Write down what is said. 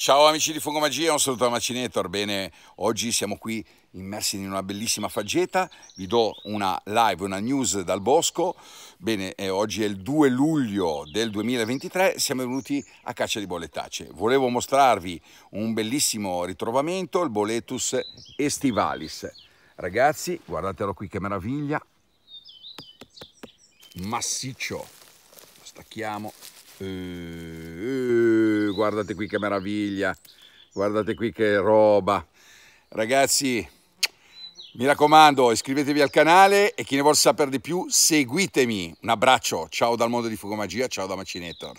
Ciao amici di Fungo Magia, un saluto da Macinator. Bene, oggi siamo qui immersi in una bellissima faggeta. Vi do una live, una news dal bosco. Bene, eh, oggi è il 2 luglio del 2023, siamo venuti a caccia di bollettacce. Volevo mostrarvi un bellissimo ritrovamento, il Boletus estivalis. Ragazzi, guardatelo qui che meraviglia. Massiccio. Lo stacchiamo. Eh guardate qui che meraviglia, guardate qui che roba. Ragazzi, mi raccomando, iscrivetevi al canale e chi ne vuole sapere di più, seguitemi. Un abbraccio, ciao dal mondo di Fugomagia, ciao da Macinator.